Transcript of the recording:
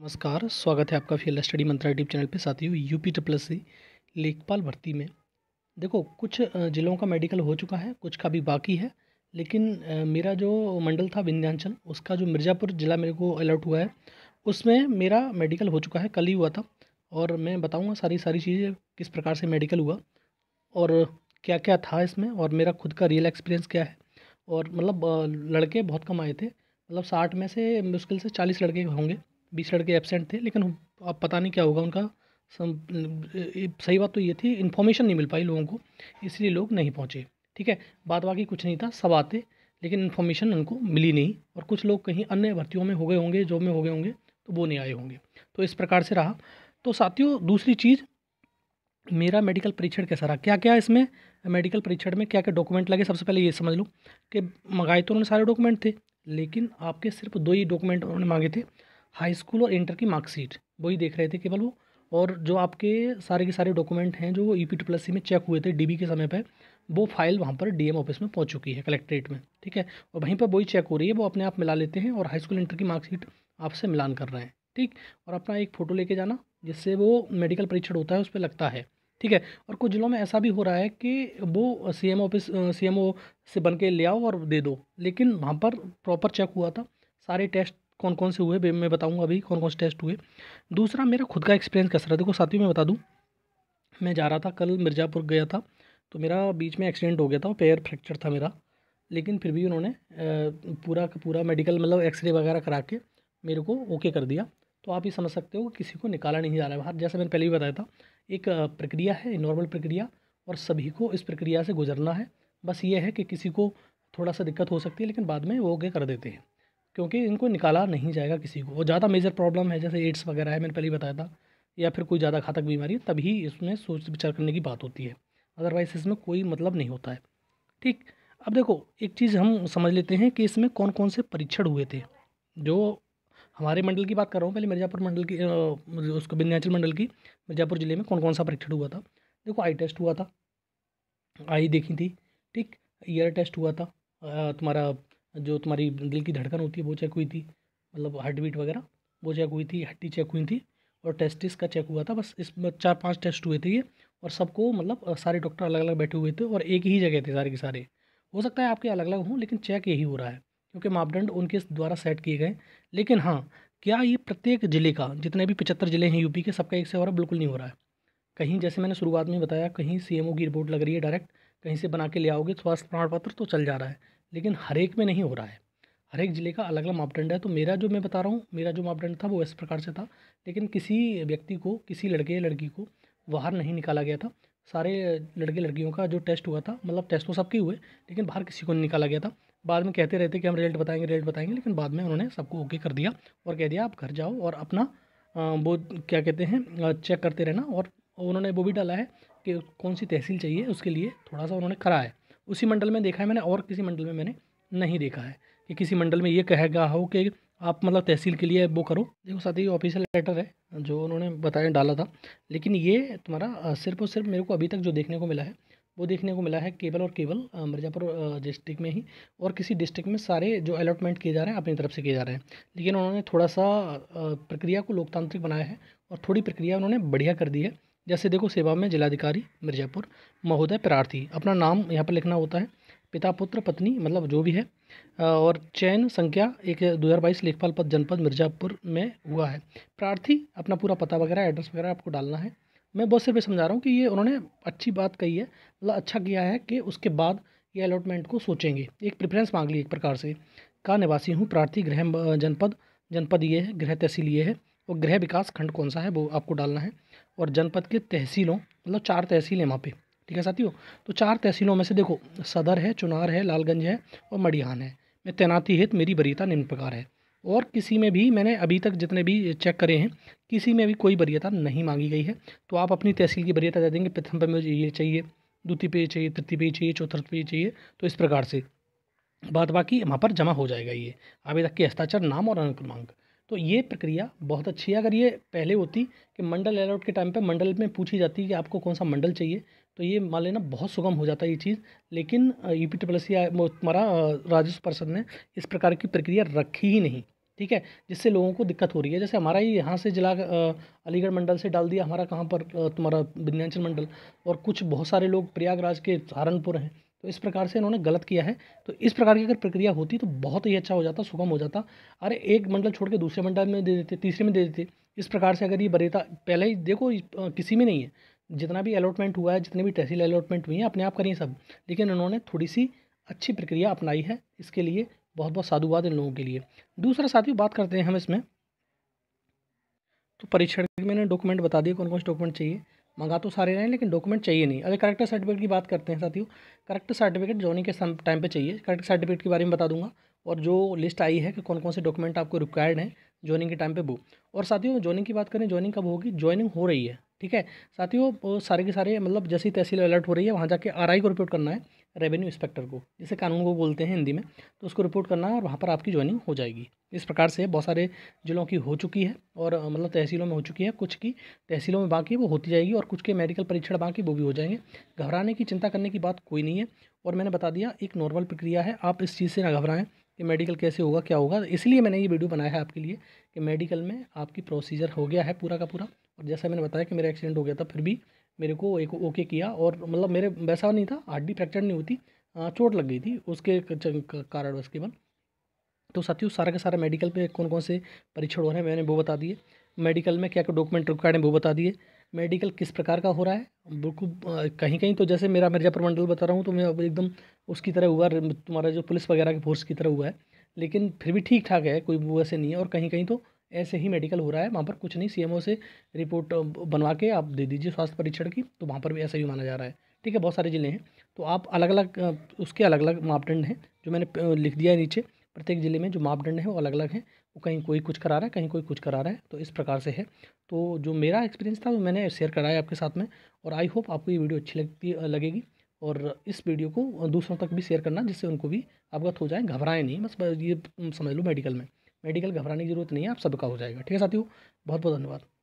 नमस्कार स्वागत है आपका Field Study Mantra YouTube channel पे साथियों यूपी ट्रिपल सी लेखपाल भर्ती में देखो कुछ ज़िलों का मेडिकल हो चुका है कुछ का भी बाकी है लेकिन मेरा जो मंडल था विंध्यांचल उसका जो मिर्ज़ापुर ज़िला मेरे को अलर्ट हुआ है उसमें मेरा मेडिकल हो चुका है कल ही हुआ था और मैं बताऊँगा सारी सारी चीज़ें किस प्रकार से मेडिकल हुआ और क्या क्या था इसमें और मेरा खुद का रियल एक्सपीरियंस क्या है और मतलब लड़के बहुत कम आए थे मतलब साठ में से मुश्किल से चालीस लड़के होंगे बीस लड़के एबसेंट थे लेकिन अब पता नहीं क्या होगा उनका सही बात तो ये थी इन्फॉर्मेशन नहीं मिल पाई लोगों को इसलिए लोग नहीं पहुँचे ठीक है बाद बाकी कुछ नहीं था सब आते लेकिन इन्फॉर्मेशन उनको मिली नहीं और कुछ लोग कहीं अन्य भर्तियों में हो गए होंगे जॉब में हो गए होंगे तो वो नहीं आए होंगे तो इस प्रकार से रहा तो साथियों दूसरी चीज़ मेरा मेडिकल परीक्षण कैसा रहा क्या क्या इसमें मेडिकल परीक्षण में क्या क्या डॉक्यूमेंट लगे सबसे पहले ये समझ लो कि मंगाए तो उन्होंने सारे डॉक्यूमेंट थे लेकिन आपके सिर्फ दो ही डॉक्यूमेंट उन्होंने मांगे थे हाई स्कूल और इंटर की मार्कशीट वही देख रहे थे केवल वो और जो आपके सारे के सारे डॉक्यूमेंट हैं जो ई पी प्लस सी में चेक हुए थे डीबी के समय पर वो फाइल वहाँ पर डीएम ऑफिस में पहुँच चुकी है कलेक्ट्रेट में ठीक है और वहीं पर वही चेक हो रही है वो अपने आप मिला लेते हैं और हाई स्कूल इंटर की मार्कशीट आपसे मिलान कर रहे हैं ठीक और अपना एक फ़ोटो लेके जाना जिससे वो मेडिकल परीक्षण होता है उस पर लगता है ठीक है और कुछ ज़िलों में ऐसा भी हो रहा है कि वो C M office C M O से बन के ले आओ और दे दो लेकिन वहाँ पर प्रॉपर चेक हुआ था सारे टेस्ट कौन कौन से हुए मैं बताऊँगा अभी कौन कौन से टेस्ट हुए दूसरा मेरा खुद का एक्सपीरियंस कैसा रहा देखो साथियों मैं बता दूँ मैं जा रहा था कल मिर्ज़ापुर गया था तो मेरा बीच में एक्सीडेंट हो गया था पैर फ्रैक्चर था मेरा लेकिन फिर भी उन्होंने पूरा का पूरा मेडिकल मतलब एक्सरे वगैरह करा के मेरे को ओके कर दिया तो आप ये समझ सकते हो कि किसी को निकाला नहीं जा रहा है बाहर जैसे मैंने पहले भी बताया था एक प्रक्रिया है नॉर्मल प्रक्रिया और सभी को इस प्रक्रिया से गुजरना है बस ये है कि किसी को थोड़ा सा दिक्कत हो सकती है लेकिन बाद में वो ओके कर देते हैं क्योंकि इनको निकाला नहीं जाएगा किसी को और ज़्यादा मेजर प्रॉब्लम है जैसे एड्स वगैरह है मैंने पहले ही बताया था या फिर कोई ज़्यादा घातक बीमारी तभी इसमें सोच विचार करने की बात होती है अदरवाइज इसमें कोई मतलब नहीं होता है ठीक अब देखो एक चीज़ हम समझ लेते हैं कि इसमें कौन कौन से परीक्षण हुए थे जो हमारे मंडल की बात कर रहा हूँ पहले मिर्ज़ापुर मंडल की उसको विन्याचल मंडल की मिर्ज़ापुर ज़िले में कौन कौन सा परीक्षण हुआ था देखो आई टेस्ट हुआ था आई देखी थी ठीक ईयर टेस्ट हुआ था तुम्हारा जो तुम्हारी दिल की धड़कन होती है वो चेक हुई थी मतलब हार्ट बीट वगैरह वो चेक हुई थी हड्डी चेक हुई थी और टेस्टिस का चेक हुआ था बस इसमें चार पांच टेस्ट हुए थे ये और सबको मतलब सारे डॉक्टर अलग अलग बैठे हुए थे और एक ही जगह थे सारे के सारे हो सकता है आपके अलग अलग हों लेकिन चेक यही हो रहा है क्योंकि मापदंड उनके द्वारा सेट किए गए लेकिन हाँ क्या ये प्रत्येक ज़िले का जितने भी पचहत्तर ज़िले हैं यूपी के सबका एक से हो रहा है बिल्कुल नहीं हो रहा है कहीं जैसे मैंने शुरुआत में बताया कहीं सीएमओ की रिपोर्ट लग रही है डायरेक्ट कहीं से बना के ले आओगे स्वास्थ्य प्रमाण पत्र तो चल जा रहा है लेकिन हर एक में नहीं हो रहा है हर एक ज़िले का अलग अलग मापदंड है तो मेरा जो मैं बता रहा हूँ मेरा जो मापदंड था वो इस प्रकार से था लेकिन किसी व्यक्ति को किसी लड़के या लड़की को बाहर नहीं निकाला गया था सारे लड़के लड़कियों का जो टेस्ट हुआ था मतलब टेस्ट तो सबके हुए लेकिन बाहर किसी को नहीं निकाला गया था बाद में कहते रहते कि हम रिजल्ट बताएंगे रिजल्ट बताएंगे लेकिन बाद में उन्होंने सबको ओके कर दिया और कह दिया आप घर जाओ और अपना वो क्या कहते हैं चेक करते रहना और उन्होंने वो भी डाला है कि कौन सी तहसील चाहिए उसके लिए थोड़ा सा उन्होंने करा है उसी मंडल में देखा है मैंने और किसी मंडल में मैंने नहीं देखा है कि किसी मंडल में ये कह गया हो कि आप मतलब तहसील के लिए वो करो देखो साथ ही ऑफिशियल लेटर है जो उन्होंने बताया डाला था लेकिन ये तुम्हारा सिर्फ और सिर्फ मेरे को अभी तक जो देखने को मिला है वो देखने को मिला है केवल और केवल मिर्ज़ापुर डिस्ट्रिक्ट में ही और किसी डिस्ट्रिक्ट में सारे जो अलॉटमेंट किए जा रहे हैं अपनी तरफ से किए जा रहे हैं लेकिन उन्होंने थोड़ा सा प्रक्रिया को लोकतांत्रिक बनाया है और थोड़ी प्रक्रिया उन्होंने बढ़िया कर दी है जैसे देखो सेवा में जिलाधिकारी मिर्ज़ापुर महोदय प्रार्थी अपना नाम यहाँ पर लिखना होता है पिता पुत्र पत्नी मतलब जो भी है और चयन संख्या एक दो हज़ार बाईस लेखपाल पद जनपद मिर्ज़ापुर में हुआ है प्रार्थी अपना पूरा पता वगैरह एड्रेस वगैरह आपको डालना है मैं बहुत सिर्फ समझा रहा हूँ कि ये उन्होंने अच्छी बात कही है मतलब अच्छा किया है कि उसके बाद ये अलॉटमेंट को सोचेंगे एक प्रेफरेंस मांग ली एक प्रकार से का निवासी हूँ प्रार्थी गृह जनपद जनपद ये है गृह तहसील ये है और गृह विकास खंड कौन सा है वो आपको डालना है और जनपद के तहसीलों मतलब चार तहसील हैं वहाँ पे ठीक है साथियों तो चार तहसीलों में से देखो सदर है चुनार है लालगंज है और मडिहान है मैं तैनाती हित मेरी वरीयता निम्न प्रकार है और किसी में भी मैंने अभी तक जितने भी चेक करे हैं किसी में भी कोई वरीयता नहीं मांगी गई है तो आप अपनी तहसील की वरीयता दे देंगे प्रथम पे मुझे ये चाहिए द्वितीय पे चाहिए तृतीय पे चाहिए चौथर्थ पे चाहिए तो इस प्रकार से बाद बाकी वहाँ पर जमा हो जाएगा ये आवेदक के हस्ताक्षर नाम और अनुक्रमांक तो ये प्रक्रिया बहुत अच्छी है अगर ये पहले होती कि मंडल अलॉट के टाइम पे मंडल में पूछी जाती कि आपको कौन सा मंडल चाहिए तो ये मान लेना बहुत सुगम हो जाता है ये चीज़ लेकिन यू पी टी हमारा राजस्व परिषद ने इस प्रकार की प्रक्रिया रखी ही नहीं ठीक है जिससे लोगों को दिक्कत हो रही है जैसे हमारा ही यहाँ से जिला अलीगढ़ मंडल से डाल दिया हमारा कहाँ पर तुम्हारा विंध्याचल मंडल और कुछ बहुत सारे लोग प्रयागराज के सहारनपुर हैं तो इस प्रकार से इन्होंने गलत किया है तो इस प्रकार की अगर प्रक्रिया होती तो बहुत ही अच्छा हो जाता सुगम हो जाता अरे एक मंडल छोड़ के दूसरे मंडल में दे देते तीसरे में दे देते इस प्रकार से अगर ये बरेता पहले ही देखो किसी में नहीं है जितना भी अलॉटमेंट हुआ है जितने भी तहसील अलॉटमेंट हुई हैं अपने आप करिए सब लेकिन उन्होंने थोड़ी सी अच्छी प्रक्रिया अपनाई है इसके लिए बहुत बहुत साधुवाद इन लोगों के लिए दूसरा साथियों बात करते हैं हम इसमें तो परीक्षण मैंने डॉक्यूमेंट बता दिए कौन कौन से डॉक्यूमेंट चाहिए मंगा तो सारे रहे हैं लेकिन डॉक्यूमेंट चाहिए नहीं अगर करेक्टर सर्टिफिकेट की बात करते हैं साथियों करेक्टर सर्टिफिकेट जॉनी के टाइम पे चाहिए करेक्टर सर्टिफिकेट के बारे में बता दूंगा और जो लिस्ट आई है कि कौन कौन से डॉक्यूमेंट आपको रिक्वायर्ड हैं जॉइनिंग के टाइम पे वो और साथियों जॉइनिंग की बात करें जॉइनिंग कब होगी जॉइनिंग हो रही है ठीक है साथियों सारे के सारे मतलब जैसी तहसील अलर्ट हो रही है वहाँ जाके आर को रिपोर्ट करना है रेवेन्यू इंस्पेक्टर को जिसे कानून को बोलते हैं हिंदी में तो उसको रिपोर्ट करना और वहाँ पर आपकी ज्वाइनिंग हो जाएगी इस प्रकार से बहुत सारे ज़िलों की हो चुकी है और मतलब तहसीलों में हो चुकी है कुछ की तहसीलों में बाकी वो होती जाएगी और कुछ के मेडिकल परीक्षण बाकी वो भी हो जाएंगे घबराने की चिंता करने की बात कोई नहीं है और मैंने बता दिया एक नॉर्मल प्रक्रिया है आप इस चीज़ से ना घबराएं कि मेडिकल कैसे होगा क्या होगा इसलिए मैंने ये वीडियो बनाया है आपके लिए कि मेडिकल में आपकी प्रोसीजर हो गया है पूरा का पूरा और जैसा मैंने बताया कि मेरा एक्सीडेंट हो गया था फिर भी मेरे को एक ओके किया और मतलब मेरे वैसा नहीं था हड्डी फ्रैक्चर नहीं होती चोट लग गई थी उसके कारण उसके बाद तो साथियों सारा का सारा मेडिकल पे कौन कौन से परीक्षण हो रहे हैं मैंने वो बता दिए मेडिकल में क्या क्या डॉक्यूमेंट रिक्वायर्ड है वो बता दिए मेडिकल किस प्रकार का हो रहा है बिल्कुल कहीं कहीं तो जैसे मेरा मिर्जापुर मंडल बता रहा हूँ तो मैं अब एकदम उसकी तरह हुआ तुम्हारा जो पुलिस वगैरह की फोर्स की तरह हुआ है लेकिन फिर भी ठीक ठाक है कोई वो ऐसे नहीं है और कहीं कहीं तो ऐसे ही मेडिकल हो रहा है वहाँ पर कुछ नहीं सीएमओ से रिपोर्ट बनवा के आप दे दीजिए स्वास्थ्य परीक्षण की तो वहाँ पर भी ऐसा ही माना जा रहा है ठीक है बहुत सारे ज़िले हैं तो आप अलग अलग उसके अलग अलग मापदंड हैं जो मैंने लिख दिया है नीचे प्रत्येक ज़िले में जो मापदंड हैं वो अलग अलग हैं वो कहीं कोई कुछ करा रहा है कहीं कोई कुछ करा रहा है तो इस प्रकार से है तो जो मेरा एक्सपीरियंस था वो मैंने शेयर कराया आपके साथ में और आई होप आपको ये वीडियो अच्छी लगती लगेगी और इस वीडियो को दूसरों तक भी शेयर करना जिससे उनको भी अवगत हो जाए घबराएं नहीं बस ये समझ लो मेडिकल में मेडिकल घबराने की जरूरत नहीं है आप सबका हो जाएगा ठीक है साथियों बहुत बहुत धन्यवाद